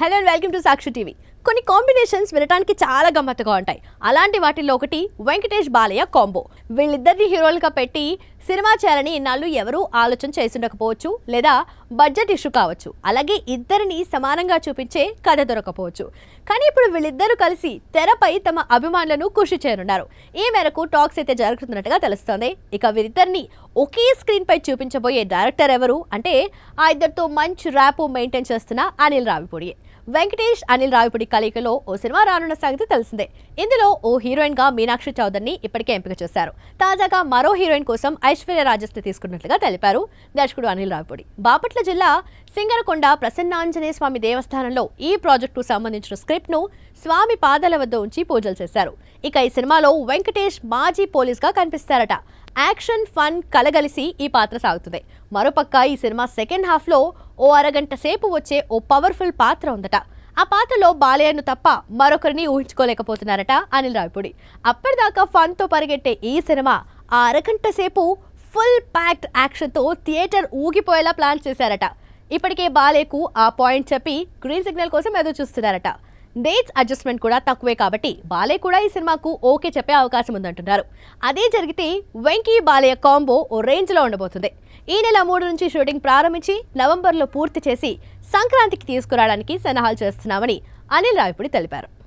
hello and welcome to Sakshi TV కొన్ని combinations వినటానికి చాలా గమ్మత్తుగా ఉంటాయి అలాంటి వాటిల్లో ఒకటి వెంకటేష్ బాలయ్య కాంబో వీళ్ళిద్దరిని హీరోలుగా పెట్టి సినిమా చేయాలని ఇన్నాళ్ళు ఎవరూ ఆలోచన చేసిండకపోవచ్చు లేదా బడ్జెట్ ఇష్యూ కావచ్చు అలాగే ఇద్దరిని సమానంగా చూపించే కథ దొరకపోవచ్చు కానీ ఇప్పుడు వీళ్ళిద్దరూ కలిసి తెరపై తమ అభిమానులను కృషి చేయనున్నారు ఈ మేరకు టాక్స్ అయితే జరుగుతున్నట్టుగా తెలుస్తోంది ఇక వీరిద్దరిని ఒకే స్క్రీన్పై చూపించబోయే డైరెక్టర్ ఎవరు అంటే ఆ ఇద్దరితో మంచి ర్యాప్ మెయింటైన్ చేస్తున్న అనిల్ రావిపూడియే వెంకటేష్ అనిల్ రావిపూడి కలయికలో ఓ సినిమా రానున్న సంగతి తెలిసిందే ఇందులో ఓ హీరోయిన్ గా మీనాక్షి చౌదరిని ఇప్పటికే ఎంపిక చేశారు తాజాగా మరో హీరోయిన్ కోసం ఐశ్వర్య రాజస్థి తీసుకున్నట్లుగా తెలిపారు దర్శకుడు అనిల్ రావిపూడి బాపట్ల జిల్లా సింగరకొండ ప్రసన్నాంజనేయ స్వామి దేవస్థానంలో ఈ ప్రాజెక్టుకు సంబంధించిన స్క్రిప్ట్ను స్వామి పాదాల వద్ద ఉంచి పూజలు చేశారు ఇక ఈ సినిమాలో వెంకటేష్ మాజీ పోలీస్గా కనిపిస్తారట యాక్షన్ ఫన్ కలగలిసి ఈ పాత్ర సాగుతుంది మరోపక్క ఈ సినిమా సెకండ్ హాఫ్లో ఓ అరగంట సేపు వచ్చే ఓ పవర్ఫుల్ పాత్ర ఉందట ఆ పాత్రలో బాలయ్యను తప్ప మరొకరిని ఊహించుకోలేకపోతున్నారట అనిల్ రాయపూడి అప్పటిదాకా ఫన్తో పరిగెట్టే ఈ సినిమా ఆ అరగంట సేపు ఫుల్ ప్యాక్డ్ యాక్షన్తో థియేటర్ ఊగిపోయేలా ప్లాన్ చేశారట ఇప్పటికే బాలేకు ఆ పాయింట్ చెప్పి గ్రీన్ సిగ్నల్ కోసం ఎదురు చూస్తున్నారట డేట్స్ అడ్జస్ట్మెంట్ కూడా తక్కువే కాబట్టి బాలే కూడా ఈ సినిమాకు ఓకే చెప్పే అవకాశం ఉందంటున్నారు అదే జరిగితే వెంకీ బాలయ్య కాంబో ఓ రేంజ్లో ఉండబోతుంది ఈ నెల మూడు నుంచి షూటింగ్ ప్రారంభించి నవంబర్లో పూర్తి చేసి సంక్రాంతికి తీసుకురావడానికి సన్నాహాలు చేస్తున్నామని అనిల్ రావిపుడి తెలిపారు